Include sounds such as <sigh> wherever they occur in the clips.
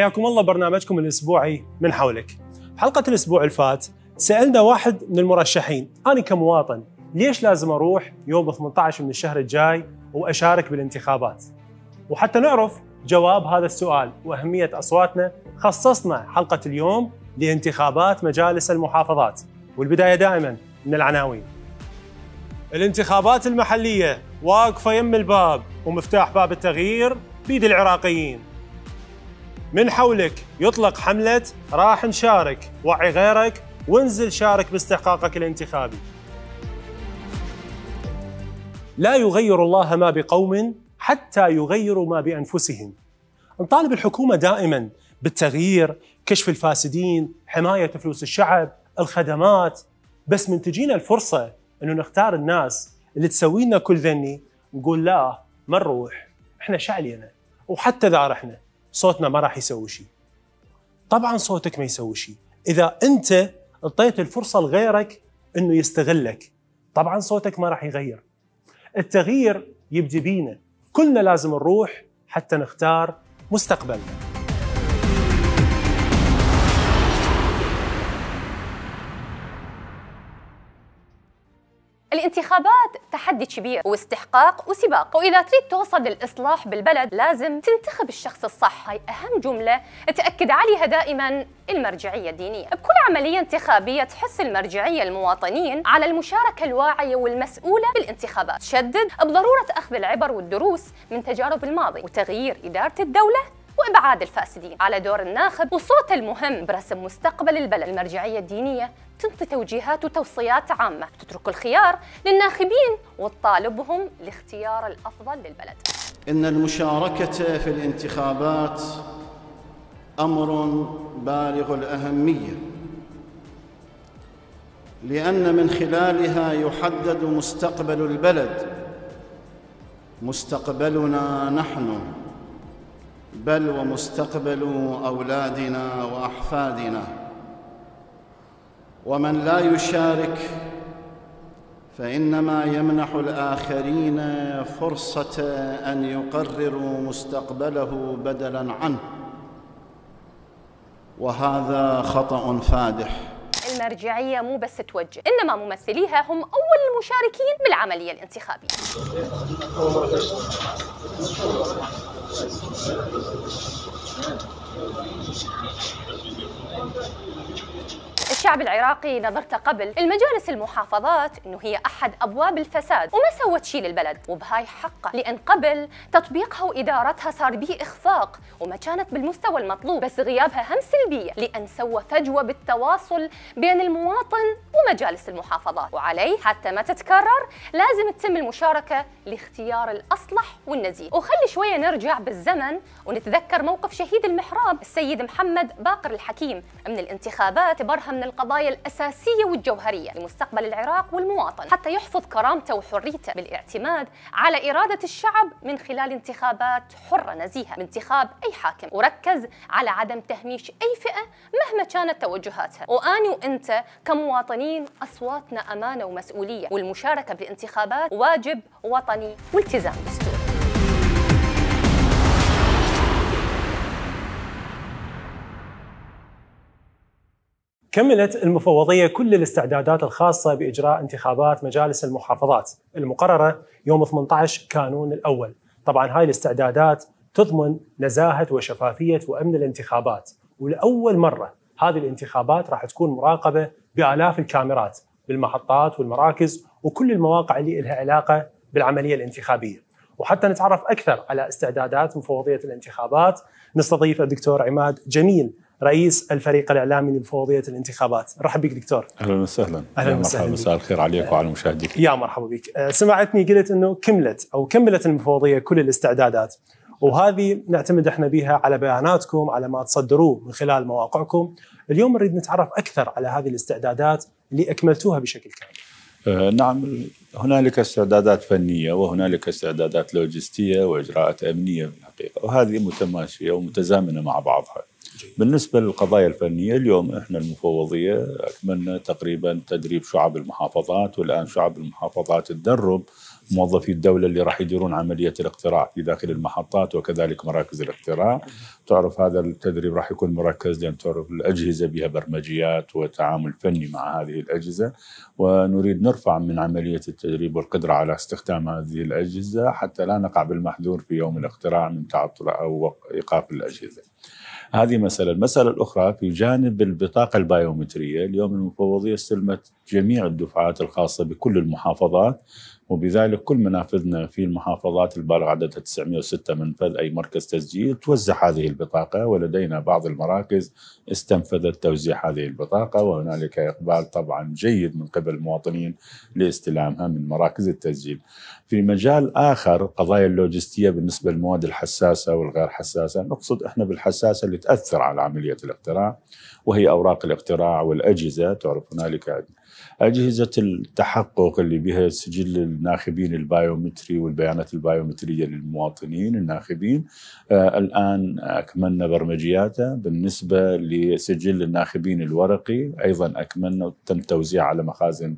حياكم الله برنامجكم الاسبوعي من حولك. حلقه الاسبوع الفات سالنا واحد من المرشحين، انا كمواطن ليش لازم اروح يوم 18 من الشهر الجاي واشارك بالانتخابات؟ وحتى نعرف جواب هذا السؤال واهميه اصواتنا خصصنا حلقه اليوم لانتخابات مجالس المحافظات، والبدايه دائما من العناوين. الانتخابات المحليه واقفه يم الباب ومفتاح باب التغيير بيد العراقيين. من حولك يطلق حملة راح نشارك وعي غيرك وانزل شارك باستحقاقك الانتخابي لا يغير الله ما بقوم حتى يغيروا ما بأنفسهم نطالب الحكومة دائما بالتغيير كشف الفاسدين حماية فلوس الشعب الخدمات بس من تجينا الفرصة أنه نختار الناس اللي تسوي لنا كل ذني نقول لا ما نروح احنا شعلينا وحتى ذا رحنا صوتنا ما راح يسوي شيء طبعا صوتك ما يسوي شيء اذا انت اعطيت الفرصه لغيرك انه يستغلك طبعا صوتك ما راح يغير التغيير يبدي بينا كلنا لازم نروح حتى نختار مستقبلنا الانتخابات تحدي كبير واستحقاق وسباق واذا تريد توصل للاصلاح بالبلد لازم تنتخب الشخص الصح هاي اهم جمله تاكد عليها دائما المرجعيه الدينيه بكل عمليه انتخابيه تحث المرجعيه المواطنين على المشاركه الواعيه والمسؤوله بالانتخابات تشدد بضروره اخذ العبر والدروس من تجارب الماضي وتغيير اداره الدوله وابعاد الفاسدين على دور الناخب وصوته المهم برسم مستقبل البلد المرجعيه الدينيه تنطي توجيهات وتوصيات عامة تترك الخيار للناخبين وتطالبهم لاختيار الأفضل للبلد إن المشاركة في الانتخابات أمر بالغ الأهمية لأن من خلالها يحدد مستقبل البلد مستقبلنا نحن بل ومستقبل أولادنا وأحفادنا ومن لا يشارك فانما يمنح الاخرين فرصه ان يقرروا مستقبله بدلا عنه وهذا خطا فادح المرجعيه مو بس توجه انما ممثليها هم اول المشاركين بالعمليه الانتخابيه الشعب العراقي نظرته قبل المجالس المحافظات انه هي احد ابواب الفساد وما سوت شيء للبلد وبهاي حقه لان قبل تطبيقها وادارتها صار به اخفاق وما كانت بالمستوى المطلوب بس غيابها هم سلبيه لان سوى فجوه بالتواصل بين المواطن ومجالس المحافظات وعليه حتى ما تتكرر لازم تتم المشاركه لاختيار الاصلح والنزيه وخلي شويه نرجع بالزمن ونتذكر موقف شهيد المحراب السيد محمد باقر الحكيم من الانتخابات برهم من القضايا الأساسية والجوهرية لمستقبل العراق والمواطن حتى يحفظ كرامته وحريته بالاعتماد على إرادة الشعب من خلال انتخابات حرة نزيهة بانتخاب أي حاكم وركز على عدم تهميش أي فئة مهما كانت توجهاتها وأني وأنت كمواطنين أصواتنا أمانة ومسؤولية والمشاركة بالانتخابات واجب وطني والتزام دستوري كملت المفوضية كل الاستعدادات الخاصة بإجراء انتخابات مجالس المحافظات المقررة يوم 18 كانون الأول طبعا هاي الاستعدادات تضمن نزاهة وشفافية وأمن الانتخابات ولأول مرة هذه الانتخابات راح تكون مراقبة بآلاف الكاميرات بالمحطات والمراكز وكل المواقع اللي لها علاقة بالعملية الانتخابية وحتى نتعرف أكثر على استعدادات مفوضية الانتخابات نستضيف الدكتور عماد جميل رئيس الفريق الاعلامي لمفوضيه الانتخابات رحب بك دكتور اهلا وسهلا اهلا وسهلا مساء الخير عليك أه. وعلى المشاهدين يا مرحبا بك أه، سمعتني قلت انه كملت او كملت المفوضيه كل الاستعدادات وهذه نعتمد احنا بها على بياناتكم على ما تصدروه من خلال مواقعكم اليوم نريد نتعرف اكثر على هذه الاستعدادات اللي اكملتوها بشكل كامل أه، نعم هنالك استعدادات فنيه وهنالك استعدادات لوجستيه واجراءات امنيه في الحقيقه وهذه متماشيه ومتزامنه مع بعضها بالنسبة للقضايا الفنية اليوم احنا المفوضية اكملنا تقريبا تدريب شعب المحافظات والان شعب المحافظات تدرب موظفي الدولة اللي راح يديرون عملية الاقتراع في داخل المحطات وكذلك مراكز الاقتراع تعرف هذا التدريب راح يكون مركز لأن تعرف الأجهزة بها برمجيات وتعامل فني مع هذه الأجهزة ونريد نرفع من عملية التدريب والقدرة على استخدام هذه الأجهزة حتى لا نقع بالمحذور في يوم الاقتراع من تعطل أو إيقاف الأجهزة هذه مسألة المسألة الأخرى في جانب البطاقة البايومترية اليوم المفوضية استلمت جميع الدفعات الخاصة بكل المحافظات وبذلك كل منافذنا في المحافظات البالغ عددها 906 منفذ أي مركز تسجيل توزع هذه البطاقة ولدينا بعض المراكز استنفذت توزيع هذه البطاقة وهنالك إقبال طبعا جيد من قبل المواطنين لاستلامها من مراكز التسجيل في مجال آخر قضايا اللوجستية بالنسبة للمواد الحساسة والغير حساسة نقصد إحنا بالحساسة اللي تأثر على عملية الاقتراع وهي أوراق الاقتراع والأجهزة تعرف هنالك أجهزة التحقق اللي بها سجل الناخبين البايومتري والبيانات البايومترية للمواطنين الناخبين آه، الآن أكملنا برمجياته بالنسبة لسجل الناخبين الورقي أيضا أكملنا تم توزيعه على مخازن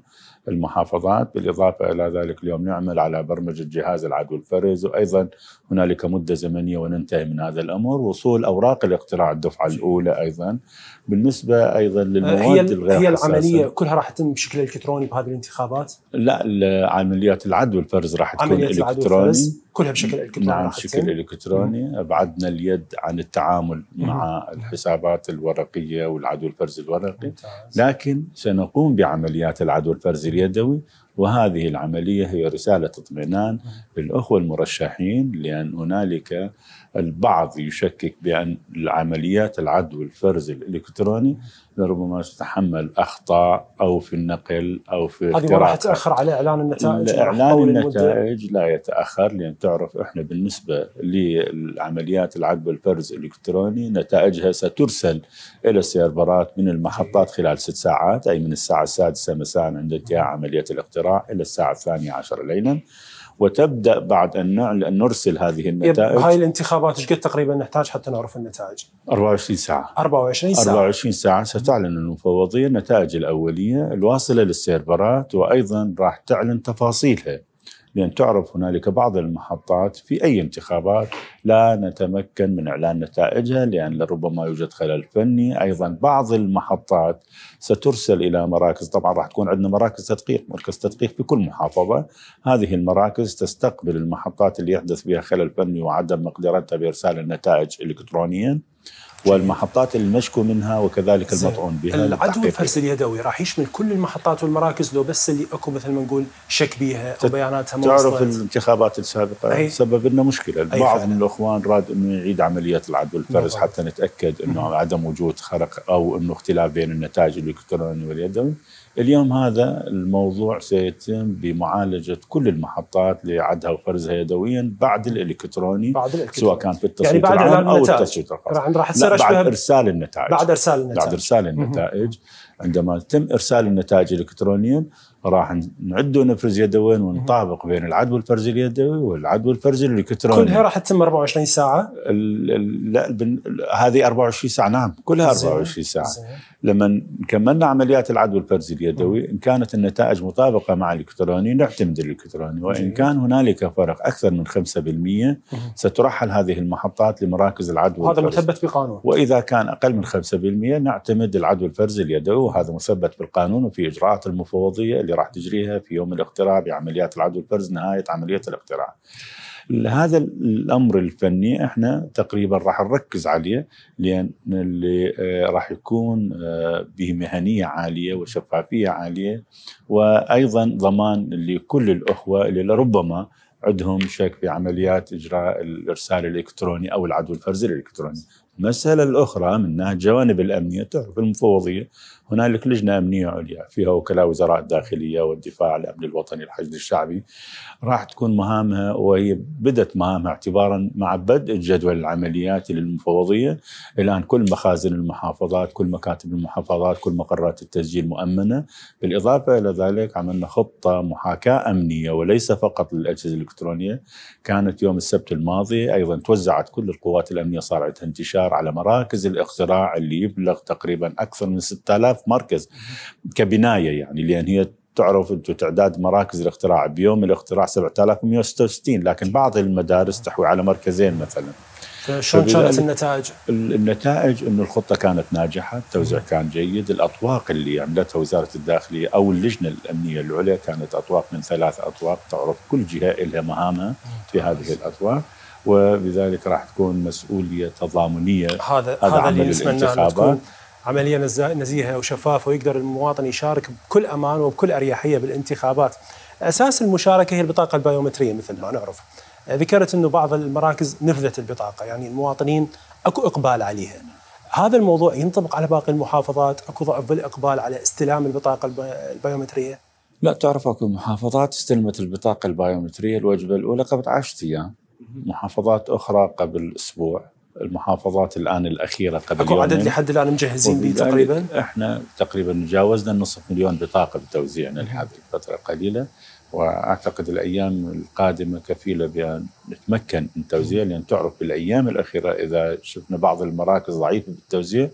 المحافظات بالإضافة إلى ذلك اليوم نعمل على برمجة جهاز العدو الفرز وأيضا هنالك مدة زمنية وننتهي من هذا الأمر وصول أوراق الاقتراع الدفعة الأولى أيضا بالنسبة أيضا آه، للمواد هي الغير هي العملية كلها راح تتم بشكل إلكتروني بهذه الانتخابات؟ لا عمليات العدو الفرز راح تكون إلكتروني كلها بشكل نعم، الكتروني نعم بشكل الكتروني ابعدنا اليد عن التعامل مع الحسابات الورقيه والعدو الفرزي الورقي لكن سنقوم بعمليات العدو الفرزي اليدوي وهذه العمليه هي رساله اطمئنان للاخوه المرشحين لان هنالك البعض يشكك بأن العمليات العدوى الفرز الإلكتروني لربما تتحمل أخطاء أو في النقل أو في هذه ما راح تأخر على إعلان النتائج إعلان النتائج لا يتأخر لأن تعرف إحنا بالنسبة للعمليات العدوى الفرز الإلكتروني نتائجها سترسل إلى السيرفرات من المحطات خلال ست ساعات أي من الساعة السادسة مساء عند انتهاء عملية الاقتراع إلى الساعة الثانية عشر ليلاً وتبدا بعد ان نعلن نرسل هذه النتائج هاي الانتخابات ايش قد تقريبا نحتاج حتى نعرف النتائج؟ 24 ساعه 24 ساعه 24 ساعه ستعلن المفوضيه النتائج الاوليه الواصله للسيرفرات وايضا راح تعلن تفاصيلها لأن تعرف هنالك بعض المحطات في أي انتخابات لا نتمكن من إعلان نتائجها لأن ربما يوجد خلل فني أيضا بعض المحطات سترسل إلى مراكز طبعا راح تكون عندنا مراكز تدقيق مركز تدقيق في كل محافظة هذه المراكز تستقبل المحطات اللي يحدث بها خلل فني وعدم مقدرتها بإرسال النتائج إلكترونيا والمحطات المشكو منها وكذلك المطعون بها العدوى الفرز اليدوي راح يشمل كل المحطات والمراكز لو بس اللي اكو مثل ما نقول شك بيها او بياناتها ما تعرف الانتخابات السابقه أي. سبب لنا مشكله بعض من الاخوان راد انه يعيد عمليه العدوى الفرز حتى نتاكد انه عدم وجود خرق او انه اختلاف بين النتائج الالكتروني واليدوي اليوم هذا الموضوع سيتم بمعالجة كل المحطات لعدها وفرزها يدويا بعد الإلكتروني بعد الإلكتروني سواء كان في التصويت يعني بعد العام أو التصويت الخاص راح تصير بعد إرسال النتائج بعد إرسال النتائج بعد إرسال النتائج عندما يتم إرسال النتائج إلكترونيا راح نعد ونفرز يدويا ونطابق بين العد والفرز اليدوي والعد والفرز الالكتروني كلها راح تتم 24 ساعه لا هذه 24 ساعه نعم كلها 24 ساعه لما كملنا عمليات العد والفرز اليدوي ان كانت النتائج مطابقه مع الالكتروني نعتمد الالكتروني وان كان هنالك فرق اكثر من 5% سترحل هذه المحطات لمراكز العد والفرز هذا مثبت بقانون واذا كان اقل من 5% نعتمد العد والفرز اليدوي وهذا مثبت بالقانون وفي اجراءات المفوضيه اللي راح تجريها في يوم الاقتراع بعمليات العدو الفرز نهايه عمليه الاقتراع. هذا الامر الفني احنا تقريبا راح نركز عليه لان اللي آه، راح يكون آه، به مهنيه عاليه وشفافيه عاليه وايضا ضمان لكل الاخوه اللي لربما عندهم شك في عمليات اجراء الارسال الالكتروني او العدوى الفرز الالكتروني. المساله الاخرى من ناحيه الجوانب الامنيه تعرف المفوضيه هنالك لجنه امنيه عليا فيها وكلاء وزراء الداخليه والدفاع الامن الوطني الحشد الشعبي راح تكون مهامها وهي بدت مهامها اعتبارا مع بدء الجدول العملياتي للمفوضيه الان كل مخازن المحافظات كل مكاتب المحافظات كل مقرات التسجيل مؤمنه بالاضافه الى ذلك عملنا خطه محاكاه امنيه وليس فقط للاجهزه الالكترونيه كانت يوم السبت الماضي ايضا توزعت كل القوات الامنيه صار عندها انتشار على مراكز الاقتراع اللي يبلغ تقريبا اكثر من 6000 في مركز كبنايه يعني لان هي تعرف انت تعداد مراكز الاختراع بيوم الاختراع 7166 لكن بعض المدارس تحوي على مركزين مثلا شلون كانت النتائج؟ النتائج انه الخطه كانت ناجحه، التوزيع كان جيد، الاطواق اللي عملتها وزاره الداخليه او اللجنه الامنيه العليا كانت اطواق من ثلاث اطواق تعرف كل جهه لها مهامها في هذه الاطواق. وبذلك راح تكون مسؤوليه تضامنيه هذا هذا بالنسبه لنا عمليه نزيهه وشفافه ويقدر المواطن يشارك بكل امان وبكل اريحيه بالانتخابات. اساس المشاركه هي البطاقه البيومتريه مثل ما نعرف. آه، ذكرت انه بعض المراكز نفذت البطاقه يعني المواطنين اكو اقبال عليها. هذا الموضوع ينطبق على باقي المحافظات اكو ضعف بالاقبال على استلام البطاقه البيومتريه؟ لا تعرف اكو محافظات استلمت البطاقه البيومتريه الوجبه الاولى قبل 10 ايام. محافظات اخرى قبل اسبوع. المحافظات الان الاخيره قبل اكو عدد لحد الان مجهزين به تقريبا؟ احنا تقريبا تجاوزنا النصف مليون بطاقه بتوزيعنا يعني لهذه الفتره القليله واعتقد الايام القادمه كفيله بان نتمكن من توزيع لان تعرف بالايام الاخيره اذا شفنا بعض المراكز ضعيفه بالتوزيع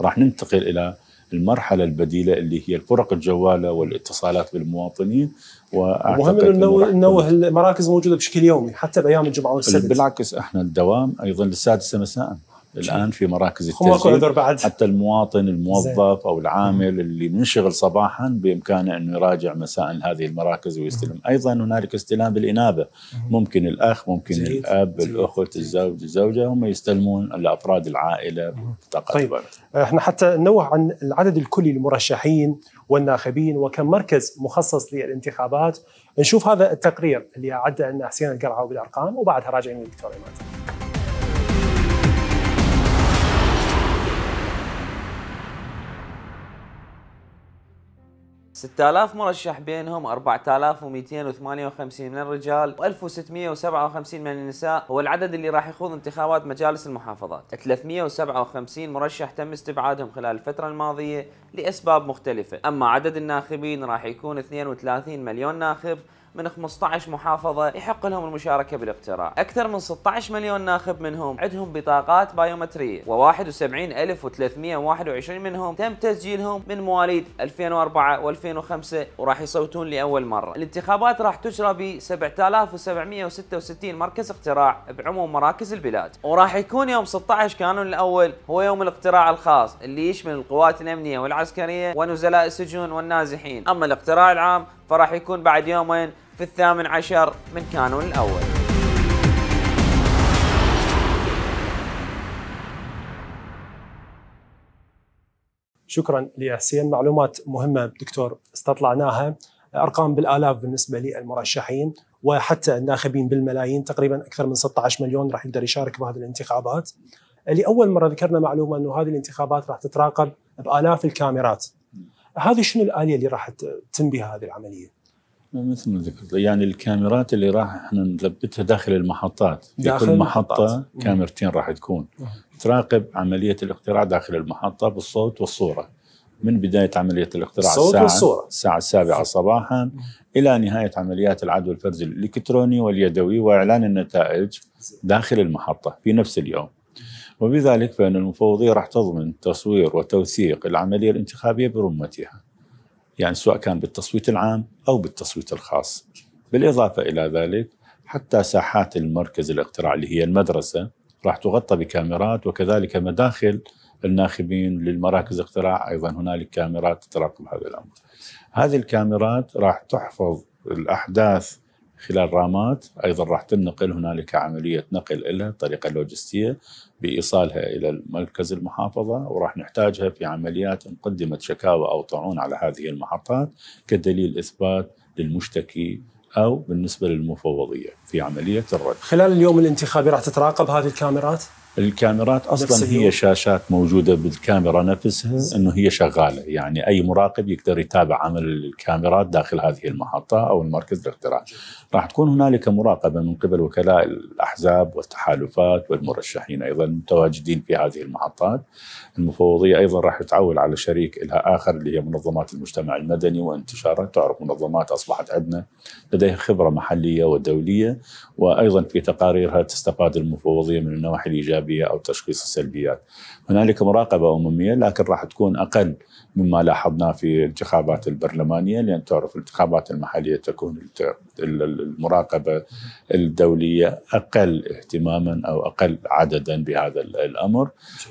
راح ننتقل الى المرحلة البديلة اللي هي الفرق الجوالة والاتصالات بالمواطنين مهم انه ننوه المراكز موجودة بشكل يومي حتى بأيام الجمعة والسبت بالعكس احنا الدوام أيضا للسادسة مساءً الان في مراكز التسجيل بعد. حتى المواطن الموظف او العامل اللي منشغل صباحا بامكانه انه يراجع مساء هذه المراكز ويستلم ايضا هنالك استلام بالانابه ممكن الاخ ممكن زي. الاب زي. الاخت الزوج الزوجه هم يستلمون الافراد العائله بطاقه طيب احنا حتى ننوه عن العدد الكلي للمرشحين والناخبين وكم مركز مخصص للانتخابات نشوف هذا التقرير اللي اعده لنا حسين القرعه بالارقام وبعدها راجعين للدكتور عماد 6000 مرشح بينهم 4258 من الرجال و1657 من النساء هو العدد اللي راح يخوض انتخابات مجالس المحافظات 357 مرشح تم استبعادهم خلال الفترة الماضية لأسباب مختلفة أما عدد الناخبين راح يكون 32 مليون ناخب من 15 محافظة يحق لهم المشاركة بالاقتراع أكثر من 16 مليون ناخب منهم عندهم بطاقات بايومترية و71321 منهم تم تسجيلهم من مواليد 2004 و2005 وراح يصوتون لأول مرة الانتخابات راح تجرى ب 7766 مركز اقتراع بعموم مراكز البلاد وراح يكون يوم 16 كانون الأول هو يوم الاقتراع الخاص اللي يشمل القوات الأمنية والعسكرية ونزلاء السجون والنازحين أما الاقتراع العام فراح يكون بعد يومين في الثامن عشر من كانون الأول شكرا لحسين معلومات مهمة دكتور استطلعناها أرقام بالآلاف بالنسبة للمرشحين وحتى الناخبين بالملايين تقريبا أكثر من 16 مليون راح يقدر يشارك بهذه الانتخابات لأول مرة ذكرنا معلومة أنه هذه الانتخابات راح تتراقب بآلاف الكاميرات هذه شنو الاليه اللي راح تتم بها هذه العمليه؟ مثل ما ذكرت يعني الكاميرات اللي راح احنا نثبتها داخل المحطات في داخل كل محطه المحطات. كاميرتين راح تكون تراقب عمليه الاقتراع داخل المحطه بالصوت والصوره من بدايه عمليه الاقتراع الصوت الساعه والصوره الساعه السابعه صباحا الى نهايه عمليات العدوى الفرزي الالكتروني واليدوي واعلان النتائج داخل المحطه في نفس اليوم وبذلك فإن المفوضية راح تضمن تصوير وتوثيق العملية الانتخابية برمتها يعني سواء كان بالتصويت العام أو بالتصويت الخاص بالإضافة إلى ذلك حتى ساحات المركز الاقتراع اللي هي المدرسة راح تغطى بكاميرات وكذلك مداخل الناخبين للمراكز الاقتراع أيضا هنالك كاميرات تراقب هذا الأمر هذه الكاميرات راح تحفظ الأحداث خلال رامات ايضا راح تنقل هنالك عمليه نقل لها بطريقه لوجستيه بايصالها الى مركز المحافظه وراح نحتاجها في عمليات ان قدمت شكاوى او طعون على هذه المحطات كدليل اثبات للمشتكي او بالنسبه للمفوضيه في عمليه الرد. خلال اليوم الانتخابي راح تتراقب هذه الكاميرات؟ الكاميرات اصلا هي شاشات موجوده بالكاميرا نفسها انه هي شغاله يعني اي مراقب يقدر يتابع عمل الكاميرات داخل هذه المحطه او المركز الاقتراع راح تكون هنالك مراقبه من قبل وكلاء الاحزاب والتحالفات والمرشحين ايضا المتواجدين في هذه المحطات المفوضيه ايضا راح تعول على شريك لها اخر اللي هي منظمات المجتمع المدني وانتشارها تعرف منظمات اصبحت عندنا لديها خبره محليه ودوليه وايضا في تقاريرها تستفاد المفوضيه من النواحي الايجابيه الايجابيه او تشخيص السلبيات. هنالك مراقبه امميه لكن راح تكون اقل مما لاحظناه في الانتخابات البرلمانيه لان تعرف الانتخابات المحليه تكون المراقبه الدوليه اقل اهتماما او اقل عددا بهذا الامر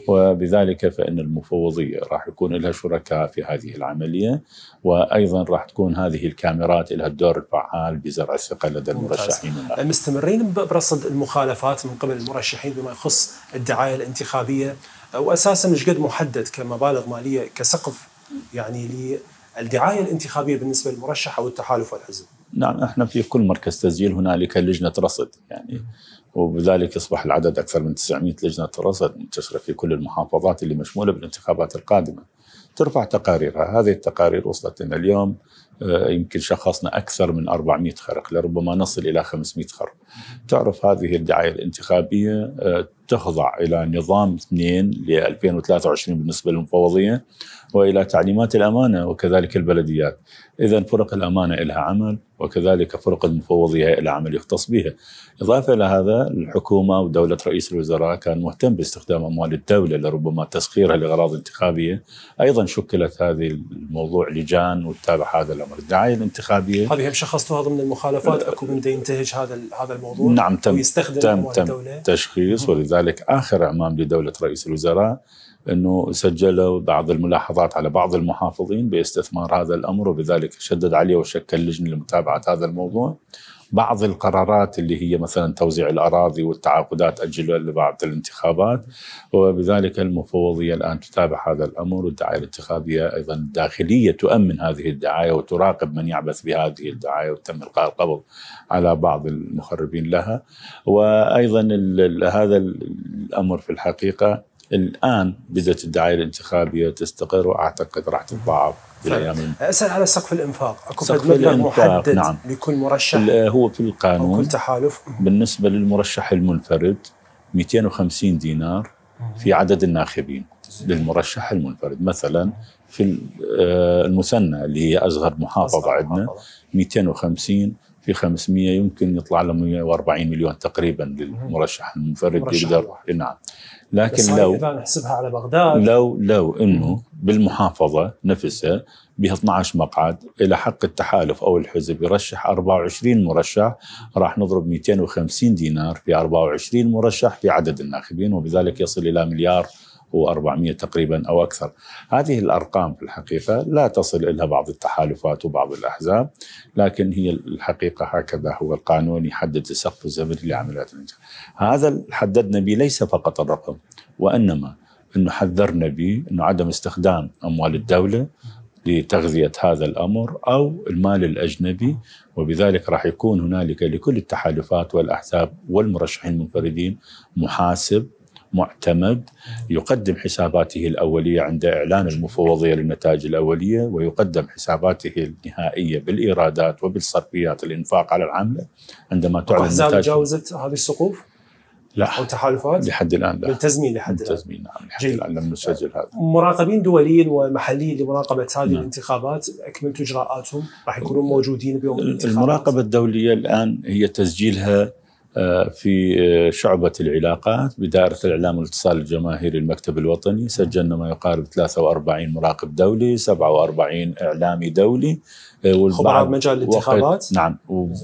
وبذلك فان المفوضيه راح يكون لها شركاء في هذه العمليه وايضا راح تكون هذه الكاميرات لها الدور الفعال بزرع الثقه لدى المرشحين مستمرين برصد المخالفات من قبل المرشحين بما يخص الدعايه الانتخابيه واساسا مش قد محدد كمبالغ ماليه كسقف يعني للدعايه الانتخابيه بالنسبه للمرشح او التحالف والحزب. نعم احنا في كل مركز تسجيل هنالك لجنه رصد يعني وبذلك يصبح العدد اكثر من 900 لجنه رصد منتشره في كل المحافظات اللي مشموله بالانتخابات القادمه. ترفع تقاريرها، هذه التقارير وصلت لنا اليوم آه، يمكن شخصنا اكثر من 400 خرق لربما نصل الى 500 خرق. تعرف هذه الدعايه الانتخابيه آه، تخضع الى نظام اثنين ل 2023 بالنسبه للمفوضيه والى تعليمات الامانه وكذلك البلديات. اذا فرق الامانه لها عمل وكذلك فرق المفوضيه لها عمل يختص بها. اضافه الى هذا الحكومه ودوله رئيس الوزراء كان مهتم باستخدام اموال الدوله لربما تسخيرها لاغراض انتخابيه، ايضا شكلت هذه الموضوع لجان وتتابع هذا الامر، الدعايه الانتخابيه هذه هم شخصتوها ضمن المخالفات اكو من ينتهج هذا هذا الموضوع نعم تم ويستخدم تم, تم الدولة. تشخيص ولذلك اخر اعمام لدوله رئيس الوزراء انه سجلوا بعض الملاحظات على بعض المحافظين باستثمار هذا الامر وبذلك شدد عليه وشكل لجنه لمتابعه هذا الموضوع. بعض القرارات اللي هي مثلا توزيع الاراضي والتعاقدات اجلوا لبعض الانتخابات وبذلك المفوضيه الان تتابع هذا الامر والدعايه الانتخابيه ايضا الداخليه تؤمن هذه الدعايه وتراقب من يعبث بهذه الدعايه وتم القاء القبض على بعض المخربين لها وايضا هذا الامر في الحقيقه الان بدات الدعايه الانتخابيه تستقر واعتقد راح تتضاعف بالايام اسال على سقف الانفاق اكو سقف الانفاق محدد نعم. لكل مرشح هو في القانون كل تحالف بالنسبه للمرشح المنفرد 250 دينار في عدد الناخبين للمرشح المنفرد مثلا في آه، المثنى اللي هي اصغر محافظه عندنا 250 في 500 يمكن يطلع له 140 مليون تقريبا للمرشح المنفرد يقدر إيه، نعم لكن لو اذا نحسبها على بغداد لو لو انه بالمحافظه نفسها بها 12 مقعد الى حق التحالف او الحزب يرشح 24 مرشح راح نضرب 250 دينار في 24 مرشح في عدد الناخبين وبذلك يصل الى مليار هو 400 تقريبا أو أكثر هذه الأرقام في الحقيقة لا تصل إلى بعض التحالفات وبعض الأحزاب لكن هي الحقيقة هكذا هو القانون يحدد السقف الزمني لعمليات الانتخاب هذا اللي حددنا به ليس فقط الرقم وإنما أنه حذرنا به أنه عدم استخدام أموال الدولة لتغذية هذا الأمر أو المال الأجنبي وبذلك راح يكون هنالك لكل التحالفات والأحزاب والمرشحين المنفردين محاسب معتمد يقدم حساباته الاوليه عند اعلان المفوضيه للنتائج الاوليه ويقدم حساباته النهائيه بالايرادات وبالصرفيات الانفاق على العامله عندما تعلن النتائج جاوزت هذه السقوف؟ لا او تحالفات؟ لحد الان لا بالتزمين لحد الان بالتزمين نعم لحد جيد. الان لم نسجل هذا مراقبين دوليين ومحليين لمراقبه هذه نعم. الانتخابات اكملتوا اجراءاتهم راح يكونون موجودين بيوم الانتخابات المراقبه الدوليه الان هي تسجيلها آه، في آه، شعبة العلاقات بدائرة الإعلام والاتصال الجماهيري المكتب الوطني سجلنا ما يقارب 43 مراقب دولي 47 إعلامي دولي خبراء مجال الانتخابات نعم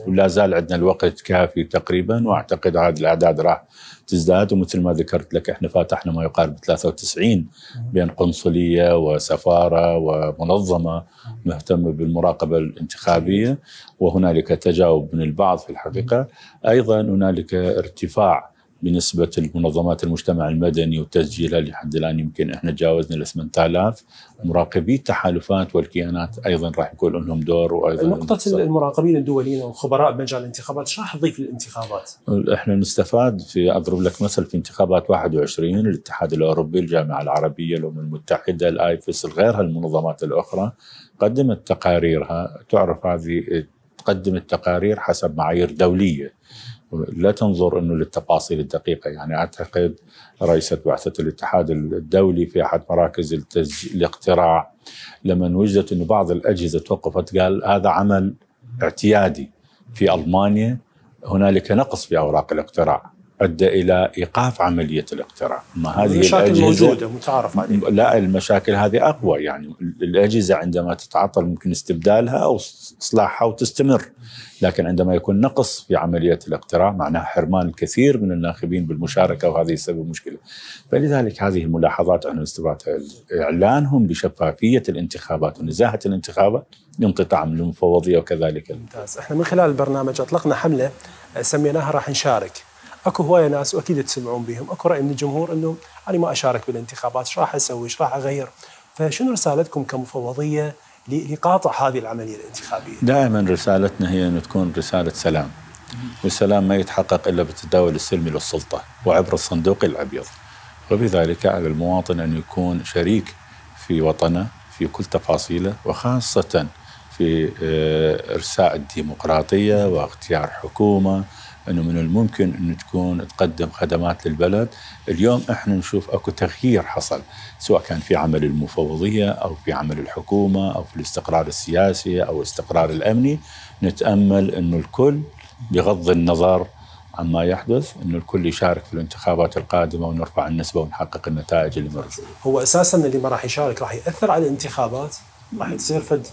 ولا زال عندنا الوقت كافي تقريبا واعتقد هذه الاعداد راح تزداد ومثل ما ذكرت لك احنا فتحنا ما يقارب 93 بين قنصليه وسفاره ومنظمه مهتمه بالمراقبه الانتخابيه وهنالك تجاوب من البعض في الحقيقه ايضا هنالك ارتفاع بنسبة المنظمات المجتمع المدني وتسجيلها لحد الآن يمكن احنا تجاوزنا ال 8000 مراقبي التحالفات والكيانات أيضا راح يكون لهم دور وأيضا يعني نقطة المراقبين الدوليين والخبراء بمجال الانتخابات شو راح تضيف للانتخابات؟ احنا نستفاد في أضرب لك مثل في انتخابات 21 الاتحاد الأوروبي الجامعة العربية الأمم المتحدة الآيفس غيرها المنظمات الأخرى قدمت تقاريرها تعرف هذه تقدم التقارير حسب معايير دوليه لا تنظر انه للتفاصيل الدقيقه يعني اعتقد رئيسه بعثه الاتحاد الدولي في احد مراكز التسجيل الاقتراع لما وجدت انه بعض الاجهزه توقفت قال هذا عمل اعتيادي في المانيا هنالك نقص في اوراق الاقتراع ادى الى ايقاف عمليه الاقتراع، ما هذه المشاكل موجوده متعارف عليها لا المشاكل هذه اقوى يعني الاجهزه عندما تتعطل ممكن استبدالها او اصلاحها وتستمر، لكن عندما يكون نقص في عمليه الاقتراع معناه حرمان الكثير من الناخبين بالمشاركه وهذه يسبب مشكله. فلذلك هذه الملاحظات عن استبعادها اعلانهم بشفافيه الانتخابات ونزاهه الانتخابات انقطاع من المفوضيه وكذلك ممتاز، احنا من خلال البرنامج اطلقنا حمله سميناها راح نشارك اكو هوايه ناس واكيد تسمعون بهم اكو راي من الجمهور انه انا ما اشارك بالانتخابات ايش راح اسوي ايش راح اغير فشنو رسالتكم كمفوضيه لقاطع هذه العمليه الانتخابيه؟ دائما رسالتنا هي انه تكون رساله سلام والسلام ما يتحقق الا بالتداول السلمي للسلطه وعبر الصندوق الابيض وبذلك على المواطن ان يكون شريك في وطنه في كل تفاصيله وخاصه في آه، ارساء الديمقراطيه واختيار حكومه انه من الممكن انه تكون تقدم خدمات للبلد، اليوم احنا نشوف اكو تغيير حصل سواء كان في عمل المفوضيه او في عمل الحكومه او في الاستقرار السياسي او الاستقرار الامني، نتامل انه الكل بغض النظر عما يحدث انه الكل يشارك في الانتخابات القادمه ونرفع النسبه ونحقق النتائج اللي مرجوه. هو اساسا اللي ما راح يشارك راح ياثر على الانتخابات؟ راح تصير فد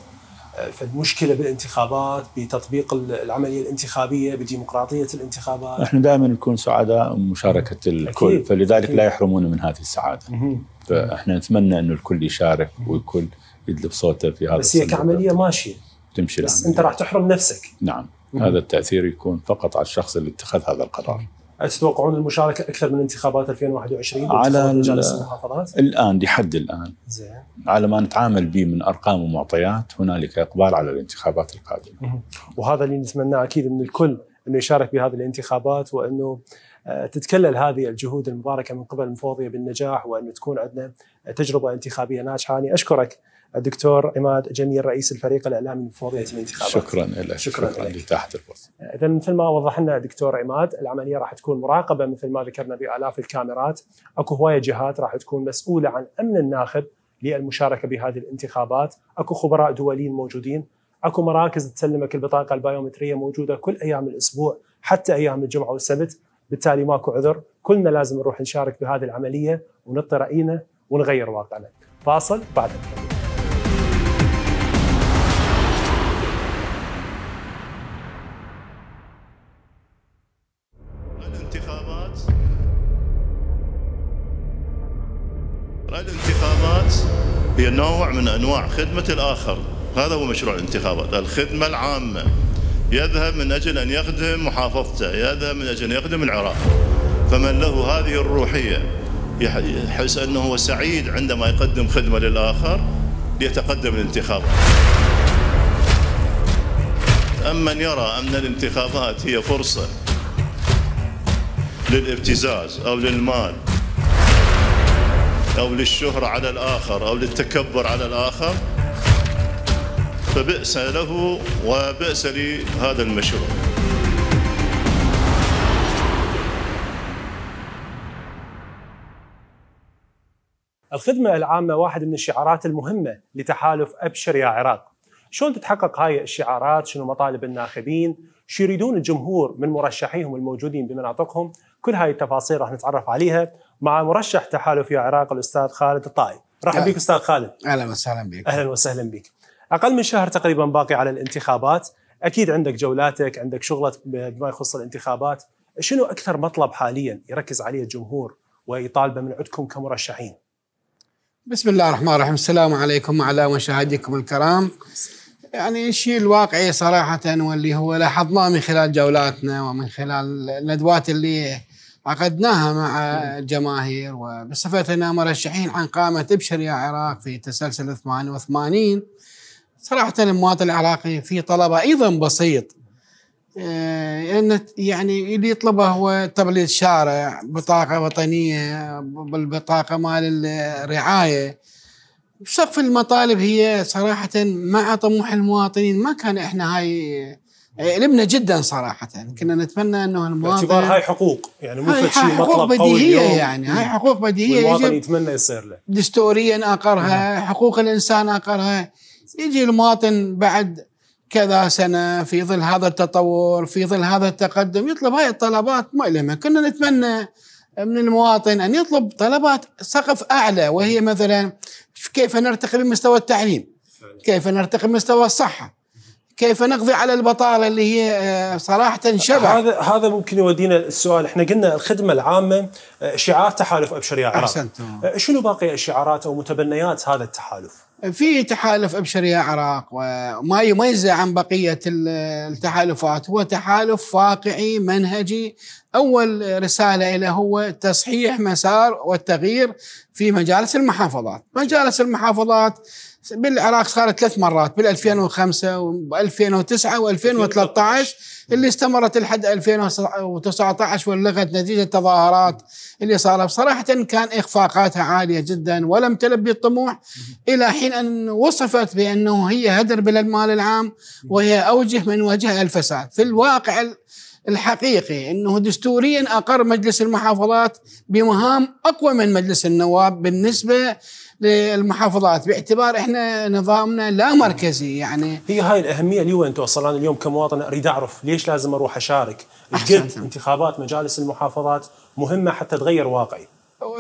فالمشكله بالانتخابات بتطبيق العمليه الانتخابيه بديمقراطيه الانتخابات نحن دائما نكون سعداء بمشاركه الكل أكيد. فلذلك أكيد. لا يحرمون من هذه السعاده مه. فاحنا نتمنى انه الكل يشارك والكل يدلب صوته في هذا بس هي كعمليه ماشيه تمشي بس العملية. انت راح تحرم نفسك نعم مه. هذا التاثير يكون فقط على الشخص اللي اتخذ هذا القرار تتوقعون المشاركه اكثر من انتخابات 2021 على مجالس المحافظات؟ الان لحد الان زين على ما نتعامل به من ارقام ومعطيات هنالك اقبال على الانتخابات القادمه. وهذا اللي نتمناه اكيد من الكل انه يشارك بهذه الانتخابات وانه آه، تتكلل هذه الجهود المباركه من قبل المفوضيه بالنجاح وانه تكون عندنا تجربه انتخابيه ناجحه، اشكرك الدكتور عماد جميل رئيس الفريق الاعلامي لمفوضيه الانتخابات. شكرا لك شكرا, شكرا لاتاحه الفرصه. اذا مثل ما وضح لنا الدكتور عماد العمليه راح تكون مراقبه مثل ما ذكرنا بالاف الكاميرات، اكو هوايه جهات راح تكون مسؤوله عن امن الناخب للمشاركه بهذه الانتخابات، اكو خبراء دوليين موجودين، اكو مراكز تسلمك البطاقه البيومتريه موجوده كل ايام الاسبوع حتى ايام الجمعه والسبت، بالتالي ماكو عذر، كلنا لازم نروح نشارك بهذه العمليه ونعطي راينا ونغير واقعنا. فاصل بعد الحلقة. الانتخابات هي نوع من أنواع خدمة الآخر هذا هو مشروع الانتخابات الخدمة العامة يذهب من أجل أن يخدم محافظته يذهب من أجل أن يخدم العراق فمن له هذه الروحية يحس أنه هو سعيد عندما يقدم خدمة للآخر ليتقدم الانتخابات أما من يرى أن الانتخابات هي فرصة للابتزاز أو للمال أو للشهرة على الآخر أو للتكبر على الآخر فبئس له وبئس لهذا المشروع الخدمة العامة واحد من الشعارات المهمة لتحالف أبشر يا عراق شلون تتحقق هاي الشعارات شنو مطالب الناخبين شو يريدون الجمهور من مرشحيهم الموجودين بمناطقهم كل هاي التفاصيل راح نتعرف عليها مع مرشح تحالفي عراق الاستاذ خالد الطائي رحب بك استاذ خالد اهلا وسهلا بك اهلا وسهلا بك اقل من شهر تقريبا باقي على الانتخابات اكيد عندك جولاتك عندك شغلك بما يخص الانتخابات شنو اكثر مطلب حاليا يركز عليه الجمهور ويطالبه من عندكم كمرشحين بسم الله الرحمن الرحيم السلام عليكم وعلى مشاهديكم الكرام يعني الشيء الواقعي صراحة واللي هو لاحظناه من خلال جولاتنا ومن خلال الندوات اللي عقدناها مع الجماهير وبصفتنا مرشحين عن قامة ابشر يا عراق في تسلسل 88 صراحة المواطن العراقي في طلبة أيضا بسيط لأن آه، يعني اللي يطلبه هو تبليد شارع بطاقة وطنية بالبطاقة مال الرعاية سقف المطالب هي صراحة مع طموح المواطنين ما كان احنا هاي ألمنا إيه، جدا صراحة كنا نتمنى أنه المواطن باعتبار هاي حقوق يعني مو شيء مطلب بديهية قوي يعني هاي حقوق بديهية والمواطن يتمنى يصير له دستوريا أقرها نعم. حقوق الإنسان أقرها يجي المواطن بعد كذا سنة في ظل هذا التطور في ظل هذا التقدم يطلب هاي الطلبات مؤلمة كنا نتمنى من المواطن أن يطلب طلبات سقف أعلى وهي مثلا كيف نرتقي بمستوى التعليم كيف نرتقي بمستوى الصحة كيف نقضي على البطاله اللي هي آه، صراحه شبه هذا هذا ممكن يودينا السؤال احنا قلنا الخدمه العامه شعار تحالف ابشر يا عراق احسنت أه، شنو باقي الشعارات او متبنيات هذا التحالف؟ أه، في تحالف ابشر يا عراق وما يميزه عن بقيه التحالفات هو تحالف واقعي منهجي اول رساله له هو تصحيح مسار والتغيير في مجالس المحافظات، مجالس المحافظات بالعراق صارت ثلاث مرات بال 2005 و 2009 و 2013 اللي استمرت لحد 2019 ولغت نتيجه تظاهرات اللي صار بصراحة كان إخفاقاتها عالية جدا ولم تلبي الطموح إلى حين أن وصفت بأنه هي هدر بالمال العام وهي أوجه من وجه الفساد في الواقع الحقيقي انه دستوريا اقر مجلس المحافظات بمهام اقوى من مجلس النواب بالنسبه للمحافظات باعتبار احنا نظامنا لا مركزي يعني هي هاي الاهميه اللي وين توصل انا اليوم كمواطن اريد اعرف ليش لازم اروح اشارك قد انتخابات مجالس المحافظات مهمه حتى تغير واقعي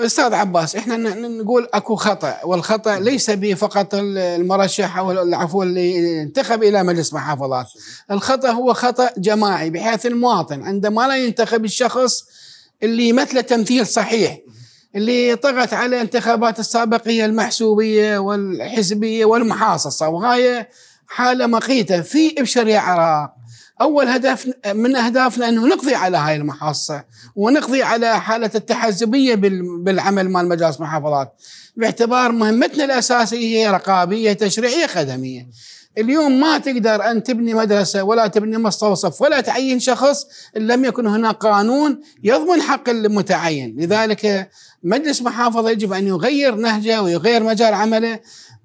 استاذ عباس احنا نقول اكو خطا والخطا ليس به فقط المرشح او العفو اللي انتخب الى مجلس محافظات الخطا هو خطا جماعي بحيث المواطن عندما لا ينتخب الشخص اللي يمثله تمثيل صحيح اللي طغت على الانتخابات السابقيه المحسوبيه والحزبيه والمحاصصه وهاي حاله مقيته في ابشر يا عراق أول هدف من أهدافنا أنه نقضي على هاي المحاصة ونقضي على حالة التحزبية بالعمل مال مجالس محافظات باعتبار مهمتنا الأساسية هي رقابية تشريعية خدمية اليوم ما تقدر أن تبني مدرسة ولا تبني مستوصف ولا تعين شخص إن لم يكن هناك قانون يضمن حق المتعين لذلك مجلس محافظة يجب أن يغير نهجه ويغير مجال عمله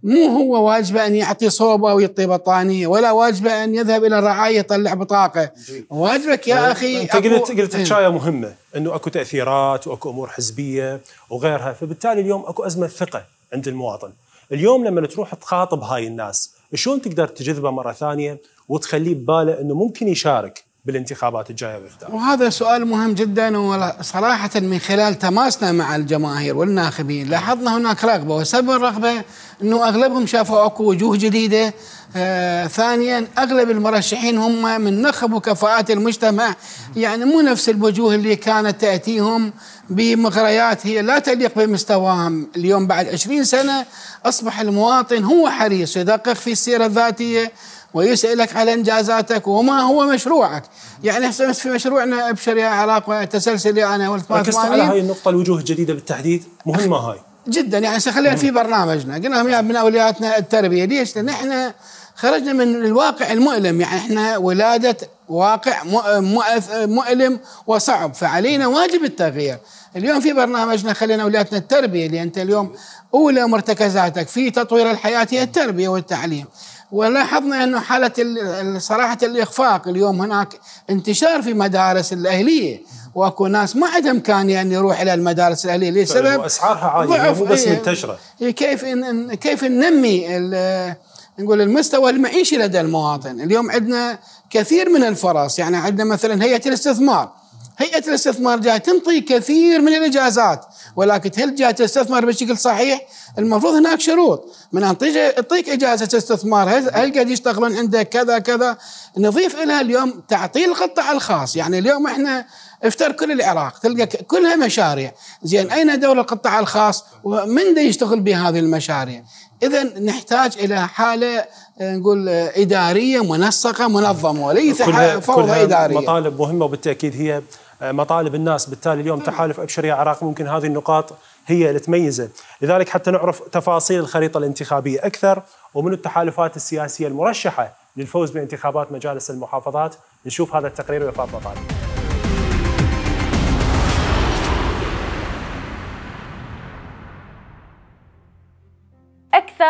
مو هو واجبه ان يعطي صوبه ويعطي بطانيه ولا واجبه ان يذهب الى الرعايه يطلع بطاقه واجبك يا نعم. اخي انت قلت قلت إيه. حكايه مهمه انه اكو تاثيرات واكو امور حزبيه وغيرها فبالتالي اليوم اكو ازمه ثقه عند المواطن اليوم لما تروح تخاطب هاي الناس شلون تقدر تجذبه مره ثانيه وتخليه بباله انه ممكن يشارك بالانتخابات الجايه والاختيار؟ وهذا سؤال مهم جدا وصراحه من خلال تماسنا مع الجماهير والناخبين لاحظنا هناك رغبه وسبب الرغبه انه اغلبهم شافوا اكو وجوه جديده آه ثانيا اغلب المرشحين هم من نخب وكفاءات المجتمع يعني مو نفس الوجوه اللي كانت تاتيهم بمغريات هي لا تليق بمستواهم اليوم بعد 20 سنه اصبح المواطن هو حريص يدقق في السيره الذاتيه ويسألك على إنجازاتك وما هو مشروعك يعني في مشروعنا أبشر يا عراق وتسلسل يا أنا ركزت على هاي النقطة الوجوه الجديدة بالتحديد مهمة هاي جدا يعني خلينا في برنامجنا قلنا لهم يا من أولياتنا التربية ليش لأن إحنا خرجنا من الواقع المؤلم يعني إحنا ولادة واقع مؤلم وصعب فعلينا واجب التغيير اليوم في برنامجنا خلينا أولياتنا التربية اللي أنت اليوم أولى مرتكزاتك في تطوير الحياة هي التربية والتعليم ولاحظنا انه حالة صراحة الإخفاق اليوم هناك انتشار في مدارس الأهلية واكو ناس ما عندها امكانيه ان يروح الى المدارس الاهليه لسبب اسعارها عاليه مو بس إيه. منتشره إيه، كيف إن كيف ننمي نقول المستوى المعيشي لدى المواطن اليوم عندنا كثير من الفرص يعني عندنا مثلا هيئه الاستثمار هيئه الاستثمار جاي تنطي كثير من الاجازات ولكن هل جاي تستثمر بشكل صحيح؟ المفروض هناك شروط من ان تعطيك اجازه استثمار هل قاعد يشتغلون عندك كذا كذا نضيف لها اليوم تعطيل القطاع الخاص يعني اليوم احنا افتر كل العراق تلقى كلها مشاريع زين اين دور القطاع الخاص ومن دي يشتغل بهذه المشاريع اذا نحتاج الى حاله آه، نقول اداريه منسقه منظمه وليس فوضى اداريه مطالب مهمه وبالتاكيد هي آه، مطالب الناس بالتالي اليوم تحالف أبشرية عراق ممكن هذه النقاط هي اللي تميزه لذلك حتى نعرف تفاصيل الخريطة الانتخابية أكثر ومن التحالفات السياسية المرشحة للفوز بانتخابات مجالس المحافظات نشوف هذا التقرير وفاء مطالب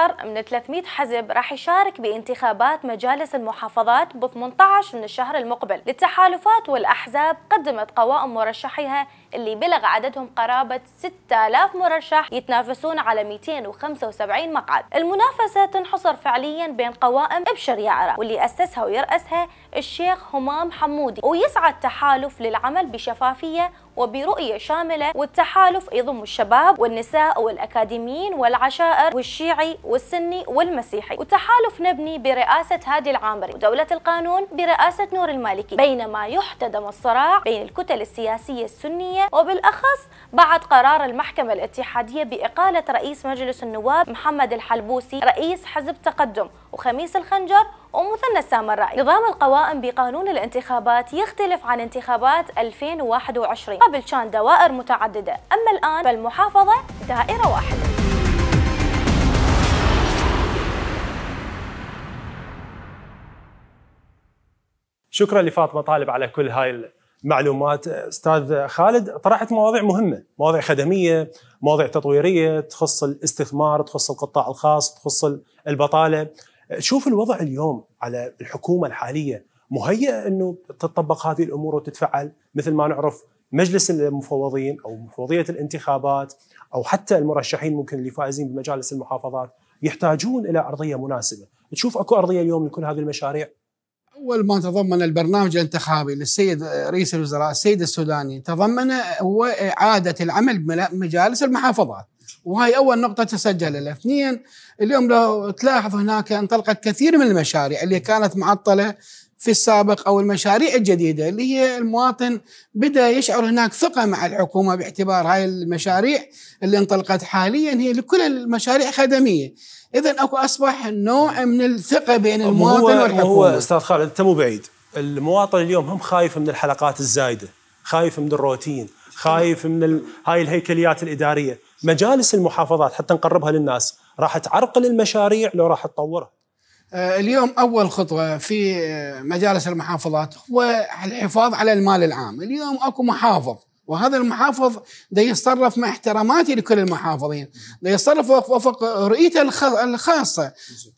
أكثر من 300 حزب راح يشارك بانتخابات مجالس المحافظات ب 18 من الشهر المقبل للتحالفات والأحزاب قدمت قوائم مرشحيها اللي بلغ عددهم قرابة 6000 مرشح يتنافسون على 275 مقعد المنافسة تنحصر فعليا بين قوائم ابشر يعرى واللي أسسها ويرأسها الشيخ همام حمودي ويسعى التحالف للعمل بشفافية وبرؤية شاملة والتحالف يضم الشباب والنساء والأكاديميين والعشائر والشيعي والسني والمسيحي وتحالف نبني برئاسة هادي العامري ودولة القانون برئاسة نور المالكي بينما يحتدم الصراع بين الكتل السياسية السنية وبالأخص بعد قرار المحكمة الاتحادية بإقالة رئيس مجلس النواب محمد الحلبوسي رئيس حزب تقدم وخميس الخنجر ومثنى السامراء نظام القوائم بقانون الانتخابات يختلف عن انتخابات 2021 قبل كان دوائر متعددة أما الآن فالمحافظة دائرة واحدة شكرا لفاطمه طالب على كل هاي المعلومات استاذ خالد طرحت مواضيع مهمه مواضيع خدميه مواضيع تطويريه تخص الاستثمار تخص القطاع الخاص تخص البطاله شوف الوضع اليوم على الحكومه الحاليه مهيئه انه تطبق هذه الامور وتتفعل مثل ما نعرف مجلس المفوضين او مفوضيه الانتخابات او حتى المرشحين ممكن اللي فائزين بمجالس المحافظات يحتاجون الى ارضيه مناسبه، تشوف اكو ارضيه اليوم لكل هذه المشاريع؟ اول ما تضمن البرنامج الانتخابي للسيد رئيس الوزراء السيد السوداني تضمن هو اعاده العمل بمجالس المحافظات. وهي اول نقطه تسجل له، اثنين اليوم لو تلاحظ هناك انطلقت كثير من المشاريع اللي كانت معطله في السابق او المشاريع الجديده اللي هي المواطن بدا يشعر هناك ثقه مع الحكومه باعتبار هاي المشاريع اللي انطلقت حاليا هي لكل المشاريع خدميه. اذا اكو اصبح نوع من الثقه بين المواطن والحكومه. هو استاذ خالد انت مو بعيد، المواطن اليوم هم خايف من الحلقات الزايده، خايف من الروتين، خايف من هاي الهيكليات الاداريه. مجالس المحافظات حتى نقربها للناس راح تعرقل المشاريع لو راح تطورها آه، اليوم اول خطوه في آه، مجالس المحافظات هو الحفاظ على المال العام، اليوم اكو محافظ وهذا المحافظ ده يتصرف مع احتراماتي لكل المحافظين ده يتصرف وفق رؤيته الخاصة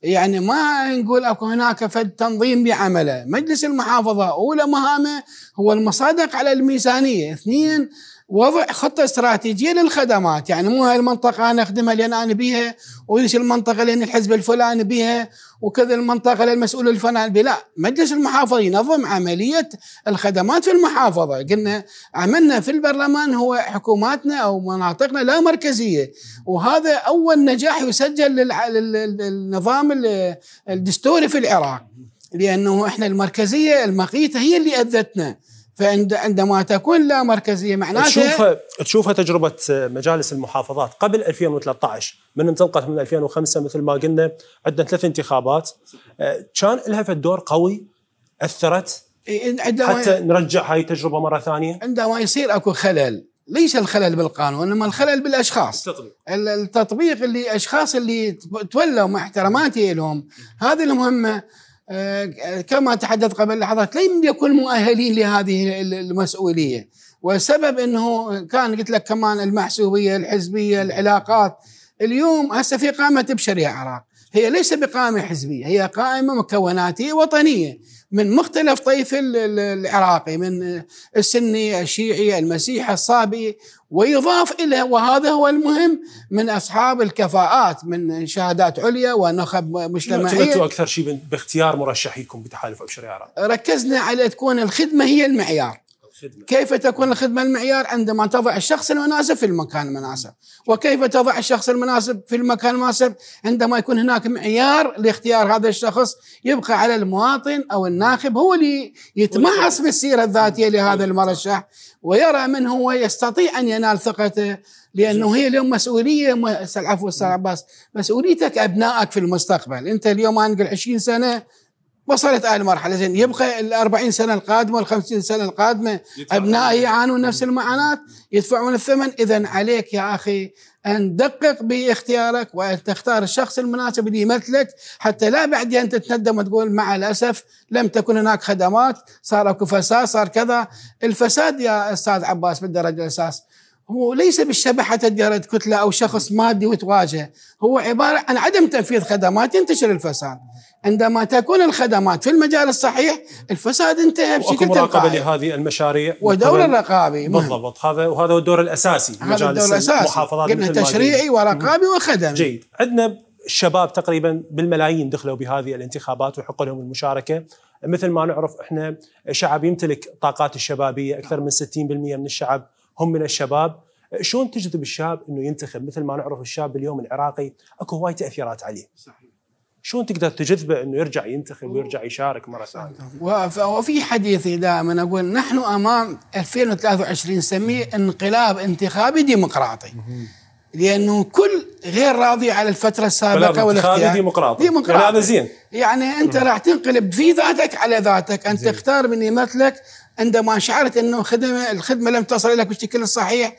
يعني ما نقول أكو هناك فد تنظيم بعمله مجلس المحافظة أولى مهامه هو المصادق على الميزانية اثنين وضع خطة استراتيجية للخدمات يعني مو هاي المنطقة أنا أخدمها لأن أنا بيها وليش المنطقة لأن الحزب الفلاني بيها وكذا المنطقة للمسؤول الفلاني بها لا مجلس المحافظة ينظم عملية الخدمات في المحافظة قلنا عملنا في البرلمان هو حكوماتنا أو مناطقنا لا مركزية وهذا أول نجاح يسجل للنظام الدستوري في العراق لأنه إحنا المركزية المقيتة هي اللي أذتنا فعندما تكون لا مركزيه معناته تشوفها تشوفها تجربه آه، مجالس المحافظات قبل 2013 من انطلقت من 2005 مثل ما قلنا عندنا ثلاث انتخابات آه، كان لها دور قوي اثرت حتى نرجع هاي التجربه مره ثانيه عندما يصير اكو خلل ليس الخلل بالقانون انما الخلل بالاشخاص التطبيق التطبيق اللي اشخاص اللي تولوا مع احتراماتي لهم هذه المهمه آه، كما تحدث قبل لحظات لم يكن مؤهلين لهذه المسؤوليه والسبب انه كان قلت لك كمان المحسوبيه الحزبيه العلاقات اليوم هسه في قائمه ابشر يا عراق هي ليس بقائمه حزبيه هي قائمه مكوناتيه وطنيه من مختلف طيف العراقي من السني الشيعي المسيحي الصابي ويضاف إلى وهذا هو المهم من أصحاب الكفاءات من شهادات عليا ونخب مجتمعية أكثر شيء باختيار مرشحيكم بتحالف أبشر العراق ركزنا على تكون الخدمة هي المعيار الخدمة كيف تكون الخدمة المعيار عندما تضع الشخص المناسب في المكان المناسب وكيف تضع الشخص المناسب في المكان المناسب عندما يكون هناك معيار لاختيار هذا الشخص يبقى على المواطن أو الناخب هو اللي يتمحص بالسيرة الذاتية لهذا المرشح ويرى من هو يستطيع أن ينال ثقته لانه هي اليوم مسؤوليه العفو استاذ عباس مسؤوليتك ابنائك في المستقبل انت اليوم انقل 20 سنه وصلت هاي المرحلة زين يبقى الأربعين سنة القادمة 50 سنة القادمة أبنائي يعانون نفس المعاناة يدفعون الثمن إذا عليك يا أخي أن دقق باختيارك وأن تختار الشخص المناسب اللي يمثلك حتى لا بعد أن تتندم وتقول مع الأسف لم تكن هناك خدمات صار أكو فساد صار كذا الفساد يا أستاذ عباس بالدرجة الأساس هو ليس بالشبح حتى تجارة كتلة أو شخص مادي وتواجه هو عبارة عن عدم تنفيذ خدمات ينتشر الفساد عندما تكون الخدمات في المجال الصحيح الفساد انتهى بشكل تلقائي مراقبه لهذه المشاريع ودور الرقابي نعم. بالضبط هذا وهذا هو الدور الاساسي هذا الدور الاساسي المحافظات قلنا تشريعي ورقابي وخدمي جيد عندنا الشباب تقريبا بالملايين دخلوا بهذه الانتخابات وحق لهم المشاركه مثل ما نعرف احنا شعب يمتلك طاقات الشبابيه اكثر من 60% من الشعب هم من الشباب شلون تجذب الشاب انه ينتخب مثل ما نعرف الشاب اليوم العراقي اكو هواي تاثيرات عليه صحيح شلون تقدر تجذبه انه يرجع ينتخب ويرجع يشارك مره ثانيه؟ وفي حديثي دائما اقول نحن امام 2023 نسميه انقلاب انتخابي ديمقراطي. لانه كل غير راضي على الفتره السابقه والاختيار ديمقراطي ديمقراطي يعني هذا زين يعني انت راح تنقلب في ذاتك على ذاتك ان تختار من يمثلك عندما شعرت أنه خدمة الخدمة لم تصل الى بالشكل الصحيح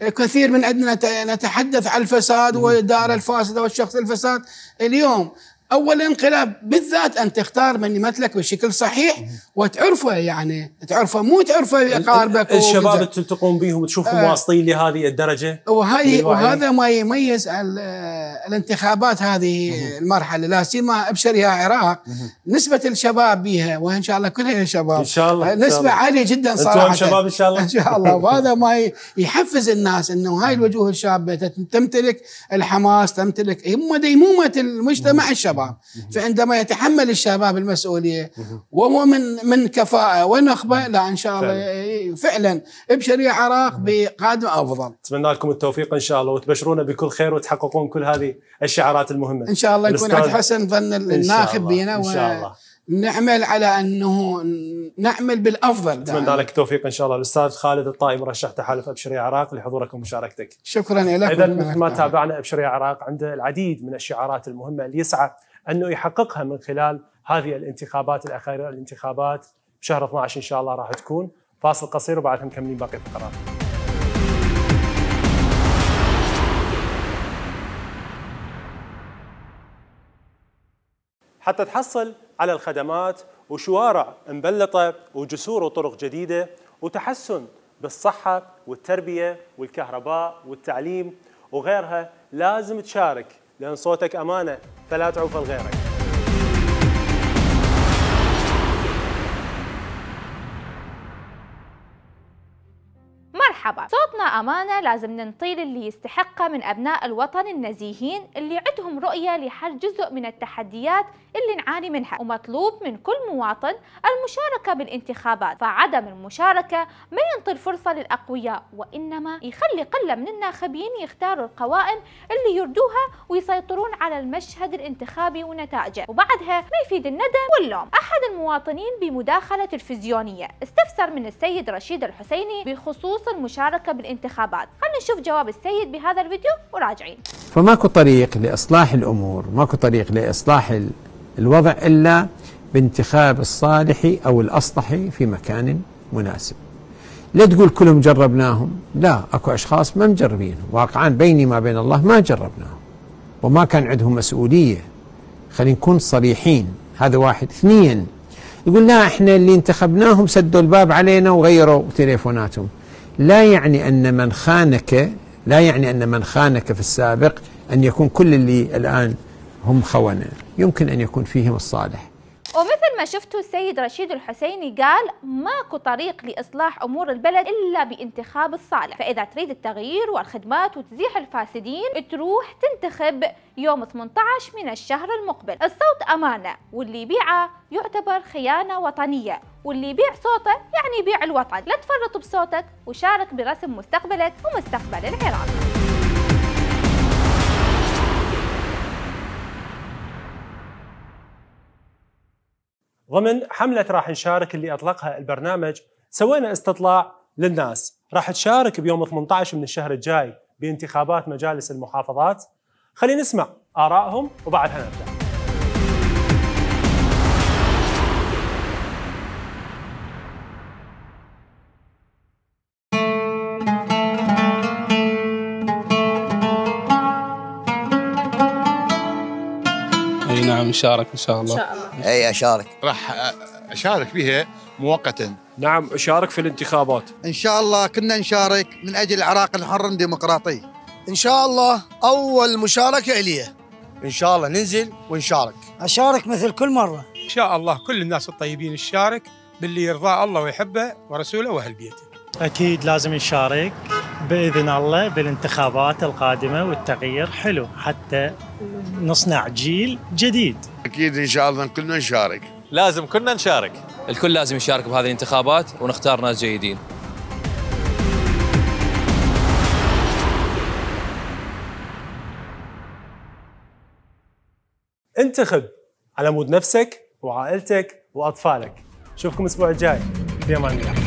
كثير من عندنا نتحدث عن الفساد والدار الفاسدة والشخص الفساد اليوم اول انقلاب بالذات ان تختار من يمثلك بشكل صحيح وتعرفه يعني تعرفه مو تعرفه اقاربك الشباب اللي تلتقون بهم تشوفهم آه واصلين لهذه الدرجه وهي وهذا ما يميز الانتخابات هذه المرحله لا سيما ابشر يا عراق نسبه الشباب بها وان شاء الله كلها شباب ان شاء الله نسبه الله. عاليه جدا صراحه شباب ان شاء الله ان شاء الله <laughs> وهذا ما يحفز الناس انه هاي الوجوه الشابه تمتلك الحماس تمتلك هم ديمومه المجتمع الشباب الشباب فعندما يتحمل الشباب المسؤوليه وهو من من كفاءه ونخبه لا ان شاء الله فعلا ابشر يا عراق بقادم افضل اتمنى لكم التوفيق ان شاء الله وتبشرونا بكل خير وتحققون كل هذه الشعارات المهمه ان شاء الله يكون عند حسن ظن الناخب بنا ان شاء الله نعمل على انه نعمل بالافضل اتمنى لك التوفيق ان شاء الله الاستاذ خالد الطائي مرشح تحالف ابشر يا عراق لحضورك ومشاركتك شكرا لك اذا مثل ما تابعنا ابشر يا عراق عنده العديد من الشعارات المهمه اللي يسعى انه يحققها من خلال هذه الانتخابات الاخيره الانتخابات بشهر 12 ان شاء الله راح تكون فاصل قصير وبعدها مكملين باقي الفقرات حتى تحصل على الخدمات وشوارع مبلطه وجسور وطرق جديده وتحسن بالصحه والتربيه والكهرباء والتعليم وغيرها لازم تشارك لان صوتك امانه فلا تعوف لغيرك بأمانة لازم ننطيل اللي يستحقه من أبناء الوطن النزيهين اللي عندهم رؤية لحل جزء من التحديات اللي نعاني منها ومطلوب من كل مواطن المشاركة بالانتخابات فعدم المشاركة ما ينطي فرصة للأقوياء وإنما يخلي قلة من الناخبين يختاروا القوائم اللي يردوها ويسيطرون على المشهد الانتخابي ونتائجه وبعدها ما يفيد الندم واللوم أحد المواطنين بمداخلة تلفزيونية استفسر من السيد رشيد الحسيني بخصوص المشاركة بالانتخابات الانتخابات خلينا نشوف جواب السيد بهذا الفيديو وراجعين فماكو طريق لإصلاح الأمور ماكو طريق لإصلاح الوضع إلا بانتخاب الصالح أو الأصلح في مكان مناسب لا تقول كلهم جربناهم لا أكو أشخاص ما مجربين واقعا بيني ما بين الله ما جربناهم وما كان عندهم مسؤولية خلينا نكون صريحين هذا واحد اثنين يقول لا احنا اللي انتخبناهم سدوا الباب علينا وغيروا تليفوناتهم لا يعني أن من خانك لا يعني أن من خانك في السابق أن يكون كل اللي الآن هم خونة يمكن أن يكون فيهم الصالح ومثل ما شفتوا السيد رشيد الحسيني قال ماكو طريق لإصلاح أمور البلد إلا بانتخاب الصالح فإذا تريد التغيير والخدمات وتزيح الفاسدين تروح تنتخب يوم 18 من الشهر المقبل الصوت أمانة واللي يبيعه يعتبر خيانة وطنية واللي يبيع صوته يعني يبيع الوطن لا تفرط بصوتك وشارك برسم مستقبلك ومستقبل العراق ضمن حملة راح نشارك اللي أطلقها البرنامج سوينا استطلاع للناس راح تشارك بيوم 18 من الشهر الجاي بانتخابات مجالس المحافظات خلينا نسمع آرائهم وبعدها نبدأ نشارك ان شاء الله ان شاء الله اي اشارك راح اشارك بها مؤقتا نعم اشارك في الانتخابات ان شاء الله كنا نشارك من اجل العراق الحر الديمقراطي ان شاء الله اول مشاركه الي ان شاء الله ننزل ونشارك اشارك مثل كل مره ان شاء الله كل الناس الطيبين تشارك باللي يرضاه الله ويحبه ورسوله واهل بيته اكيد لازم نشارك باذن الله بالانتخابات القادمه والتغيير حلو حتى نصنع جيل جديد. اكيد ان شاء الله كلنا نشارك. لازم كلنا نشارك. الكل لازم يشارك بهذه الانتخابات ونختار ناس جيدين. انتخب على مود نفسك وعائلتك واطفالك. شوفكم الاسبوع الجاي في امان الله.